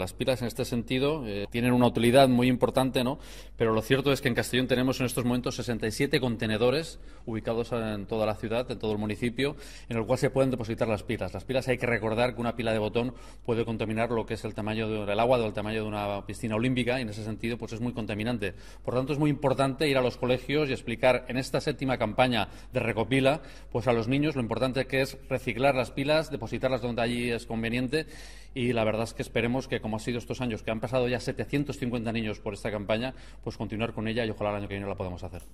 Las pilas en este sentido eh, tienen una utilidad muy importante, ¿no? Pero lo cierto es que en Castellón tenemos en estos momentos 67 contenedores ubicados en toda la ciudad, en todo el municipio, en el cual se pueden depositar las pilas. Las pilas hay que recordar que una pila de botón puede contaminar lo que es el tamaño del agua... ...o el tamaño de una piscina olímpica y en ese sentido pues es muy contaminante. Por tanto es muy importante ir a los colegios y explicar en esta séptima campaña de recopila pues a los niños lo importante que es reciclar las pilas, depositarlas donde allí es conveniente y la verdad es que esperemos que, como ha sido estos años, que han pasado ya 750 niños por esta campaña, pues continuar con ella y ojalá el año que viene la podamos hacer.